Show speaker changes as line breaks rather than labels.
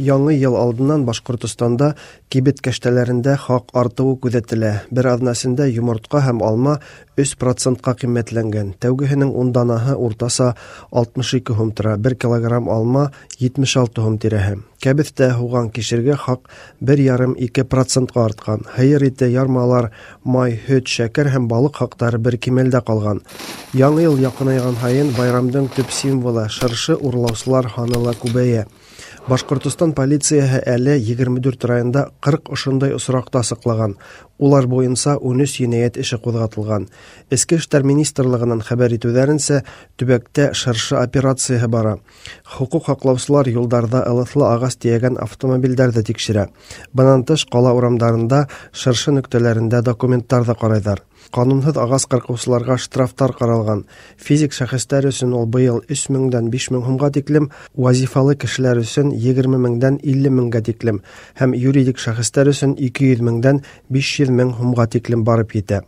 Яңы йыл алдынан Башҡортостанда кибет кәштәләрендә хаҡ артыуы күҙәтелә. Бер аҙнасендә йомортҡа һәм алма 3 процентҡа ҡиммәтләнгән. Тәүгеһенең унданаһы уртаса 62 һум тора. 1 килограмм алма 76 һум тирәһә. Кәбеҫтә һуған кишергә хаҡ 1,5-2 процентҡа артҡан. Һәйер итә ярмалар, май, һөт, шәкәр һәм балыҡ хаҡтары бер кимәлдә ҡалған. Яңы йыл яҡынайған һайын байрамдың төп символы шыршы урлаусылар ла күбәйә. Башҡортостан полицияһы әле 24 районда 40 ошондай осрақта асыҡлаған. Улар буйынса 13 енәйәт эше ҡуҙғатылған. Эске эштәр министрлығынан хәбәр итеүҙәренсә, төбәктә шыршы операцияһы бара. Хоҡуҡ һаҡлаусылар юлдарҙа ылыҫлы ағас тейәгән автомобилдәрҙе тикшерә. Бынан тыш, ҡала урамдарында, шыршы нөктәләрендә документтарҙы ҡарайҙар. Ҡанунһыҙ ағас ҡырҡыусыларға штрафтар ҡаралған. Физик шәхестәр өсөн ул быйыл 3 меңдән 5 мең һумға тиклем, вазифалы кешеләр өсөн 20 меңдән 50 меңгә тиклем һәм юридик шәхестәр өсөн 200 меңдән 500 мең һумға тиклем барып етә.